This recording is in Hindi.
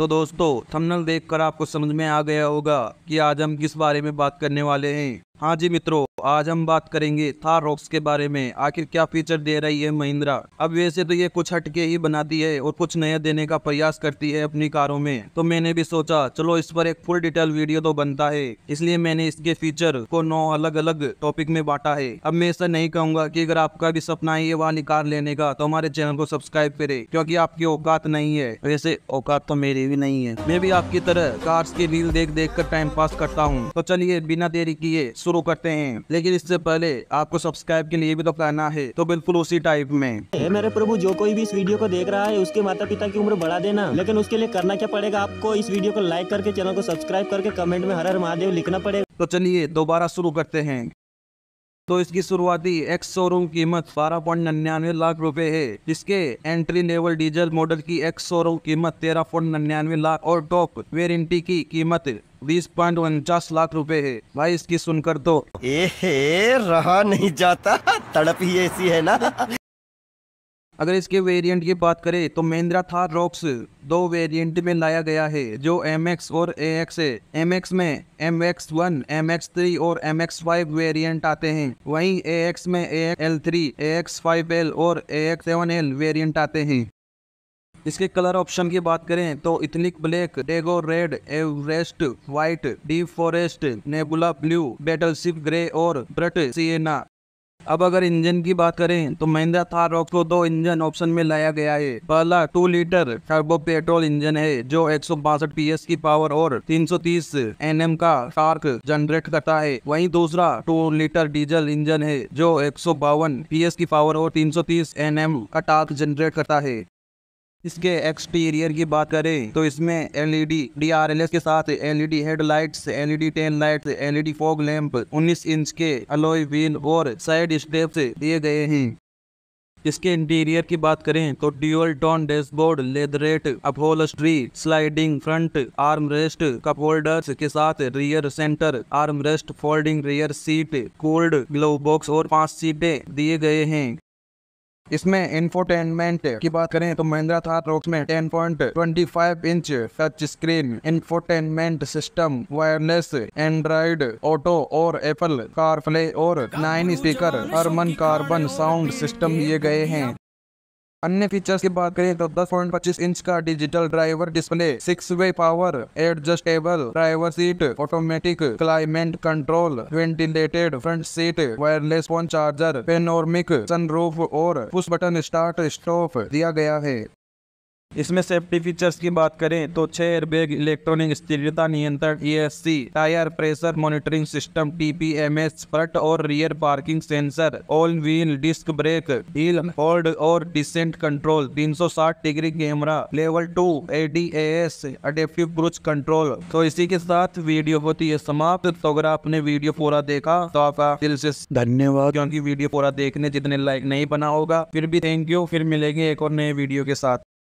तो दोस्तों थंबनेल देखकर आपको समझ में आ गया होगा कि आज हम किस बारे में बात करने वाले हैं हाँ जी मित्रों आज हम बात करेंगे थार रॉक्स के बारे में आखिर क्या फीचर दे रही है महिंद्रा अब वैसे तो ये कुछ हटके ही बनाती है और कुछ नया देने का प्रयास करती है अपनी कारों में तो मैंने भी सोचा चलो इस पर एक फुल डिटेल वीडियो तो बनता है इसलिए मैंने इसके फीचर को नौ अलग अलग टॉपिक में बांटा है अब मैं ऐसा नहीं कहूंगा की अगर आपका भी सपना है ये वाली कार लेने का तो हमारे चैनल को सब्सक्राइब करे क्यूँकी आपकी औकात नहीं है वैसे औकात तो मेरी भी नहीं है मैं भी आपकी तरह कार्स की रील देख देख कर टाइम पास करता हूँ तो चलिए बिना देरी किए शुरू करते हैं लेकिन इससे पहले आपको सब्सक्राइब के लिए भी तो करना है तो बिल्कुल उसी टाइप में मेरे प्रभु जो कोई भी इस वीडियो को देख रहा है उसके माता पिता की उम्र बढ़ा देना लेकिन उसके लिए करना क्या पड़ेगा आपको इस वीडियो को लाइक करके चैनल को सब्सक्राइब करके कमेंट में हर हर महादेव लिखना पड़ेगा तो चलिए दोबारा शुरू करते हैं तो इसकी शुरुआती एक्स शोरूम कीमत बारह पॉइंट नन्यानवे लाख रुपए है जिसके एंट्री लेवल डीजल मॉडल की एक्स शोरूम कीमत तेरह पॉइंट नन्यानवे लाख और टॉप वेरेंटी की कीमत बीस पॉइंट उनचास लाख रुपए है भाई इसकी सुनकर तो ए रहा नहीं जाता तड़प ही ऐसी है ना अगर इसके वेरिएंट की बात करें तो महिंद्रा थार रॉक्स दो वेरिएंट में लाया गया है जो एम और ए एक्स है एम में M X one M three और एम एक्स फाइव वेरियंट आते हैं वहीं ए में A L three A X five L और A X seven L variant आते हैं इसके कलर ऑप्शन की बात करें तो ethnic black tango red Everest white deep forest nebula blue battleship grey और ब्रट सीएना अब अगर इंजन की बात करें तो महिंद्रा थार रॉक को दो इंजन ऑप्शन में लाया गया है पहला two litre turbo petrol engine है जो एक पीएस की पावर और 330 एनएम का टार्क जनरेट करता है वहीं दूसरा टू लीटर डीजल इंजन है जो एक पीएस की पावर और 330 एनएम का टार्क जनरेट करता है इसके एक्सटीरियर की बात करें तो इसमें एलईडी डीआरएलएस के साथ LED headlights LED tail lights LED fog lamp 19 inch के अलॉय व्हील और साइड स्टेप दिए गए हैं इसके इंटीरियर की बात करें तो dual tone dashboard leatherette upholstery sliding front arm rest cup holders के साथ rear centre arm rest folding rear seat cold glove box और पांच सीटें दिए गए हैं इसमें इन्फोटेनमेंट की बात करें तो महिंद्रा थार पॉइंट में 10.25 inch touch screen infotainment system wireless Android Auto और एप्पल कारफ्ले और nine speaker Harman Kardon sound system दिए गए हैं अन्य फीचर्स की बात करें तो 10.25 इंच का digital driver display six way power adjustable driver seat automatic climate control ventilated front seat wireless phone charger panoramic sunroof और पुश बटन स्टार्ट स्टॉप दिया गया है इसमें सेफ्टी फीचर्स की बात करें तो छह एयरबैग इलेक्ट्रॉनिक स्थिरता नियंत्रण E tyre pressure monitoring system TPMS, front और rear parking sensor all wheel disc brake hill hold और descent control 360 degree camera level two A D S adaptive cruise control तो इसी के साथ वीडियो होती है समाप्त तो अगर आपने वीडियो पूरा देखा तो आपका दिल से धन्यवाद क्योंकि वीडियो पूरा देखने जितने लाइक नहीं बना होगा फिर भी थैंक यू फिर मिलेंगे एक और नए वीडियो के साथ